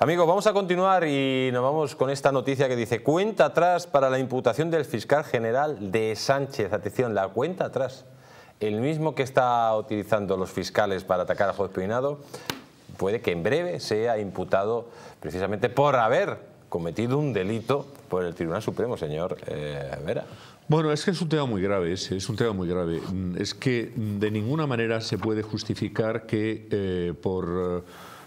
Amigos, vamos a continuar y nos vamos con esta noticia que dice cuenta atrás para la imputación del fiscal general de Sánchez. Atención, la cuenta atrás. El mismo que está utilizando los fiscales para atacar a juez Peinado puede que en breve sea imputado precisamente por haber cometido un delito por el Tribunal Supremo, señor eh, Vera. Bueno, es que es un tema muy grave, es, es, un tema muy grave. Mm, es que mm, de ninguna manera se puede justificar que eh, por...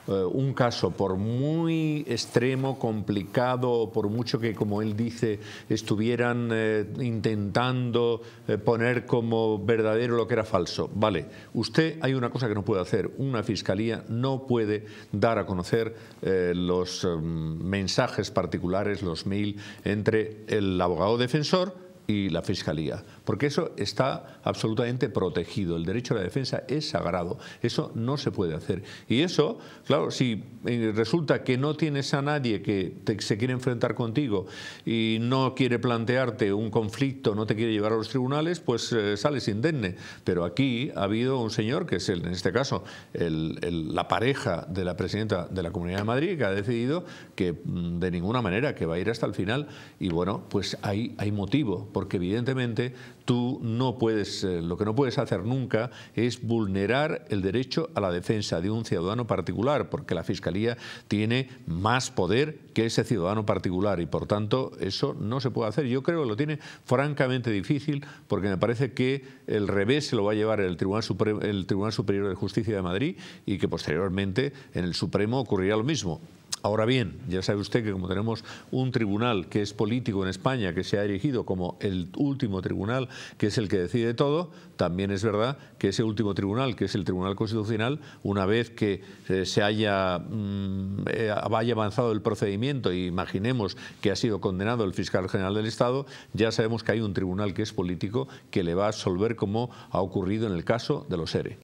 Eh, un caso, por muy extremo, complicado, por mucho que, como él dice, estuvieran eh, intentando eh, poner como verdadero lo que era falso. Vale, usted hay una cosa que no puede hacer. Una fiscalía no puede dar a conocer los mm, mensajes particulares, los mail, entre el abogado defensor y la Fiscalía, porque eso está absolutamente protegido. El derecho a la defensa es sagrado, eso no se puede hacer. Y eso, claro, si eh, resulta que no tienes a nadie que se quiere enfrentar contigo y no quiere plantearte un conflicto, no te quiere llevar a los tribunales, pues eh, sales indemne. Pero aquí ha habido un señor, que es el, en este caso la pareja de la presidenta de la Comunidad de Madrid, que ha decidido que mm, de ninguna manera que va a ir hasta el final. Y bueno, pues ahí hay motivo porque evidentemente tú no puedes, eh, lo que no puedes hacer nunca es vulnerar el derecho a la defensa de un ciudadano particular, porque la Fiscalía tiene más poder que ese ciudadano particular y por tanto eso no se puede hacer. Yo creo que lo tiene francamente difícil porque me parece que el revés se lo va a llevar el Tribunal, el Tribunal Superior de Justicia de Madrid y que posteriormente en el Supremo ocurrirá lo mismo. Ahora bien, ya sabe usted que como tenemos un tribunal que es político en España, que se ha erigido como el último tribunal, que es el que decide todo, también es verdad que ese último tribunal, que es el Tribunal Constitucional, una vez que eh, se mm, eh, haya, avanzado el procedimiento y imaginemos que ha sido condenado el fiscal general del Estado, ya sabemos que hay un tribunal que es político que le va a absolver como ha ocurrido en el caso de los ERE.